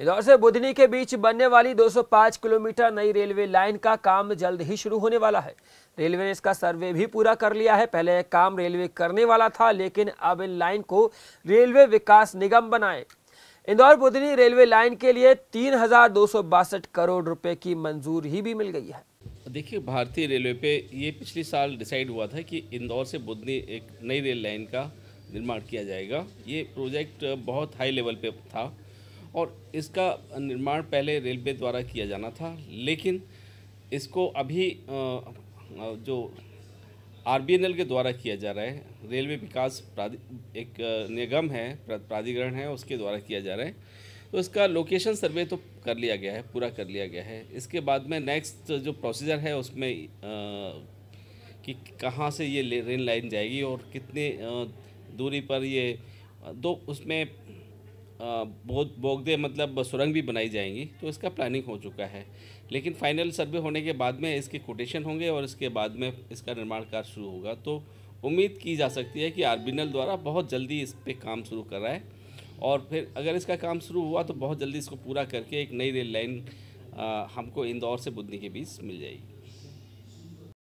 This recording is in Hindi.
इंदौर से बुधनी के बीच बनने वाली 205 किलोमीटर नई रेलवे लाइन का काम जल्द ही शुरू होने वाला है रेलवे ने इसका सर्वे भी पूरा कर लिया है पहले काम रेलवे करने वाला था लेकिन अब इन लाइन को रेलवे विकास निगम बनाए इंदौर बुधनी रेलवे लाइन के लिए तीन करोड़ रुपए की मंजूरी भी मिल गई है देखिए भारतीय रेलवे पे ये पिछले साल डिसाइड हुआ था कि इंदौर से बुधनी एक नई रेल लाइन का निर्माण किया जाएगा ये प्रोजेक्ट बहुत हाई लेवल पे था और इसका निर्माण पहले रेलवे द्वारा किया जाना था लेकिन इसको अभी जो आर के द्वारा किया जा रहा है रेलवे विकास एक निगम है प्राधिकरण है उसके द्वारा किया जा रहा है तो इसका लोकेशन सर्वे तो कर लिया गया है पूरा कर लिया गया है इसके बाद में नेक्स्ट जो प्रोसीजर है उसमें कि कहाँ से ये रेल लाइन जाएगी और कितने दूरी पर ये दो उसमें बहुत बोगदे मतलब सुरंग भी बनाई जाएंगी तो इसका प्लानिंग हो चुका है लेकिन फाइनल सर्वे होने के बाद में इसके कोटेशन होंगे और इसके बाद में इसका निर्माण कार्य शुरू होगा तो उम्मीद की जा सकती है कि आरबिनल द्वारा बहुत जल्दी इस पर काम शुरू कर रहा है और फिर अगर इसका काम शुरू हुआ तो बहुत जल्दी इसको पूरा करके एक नई रेल लाइन हमको इंदौर से बुद्धि के बीच मिल जाएगी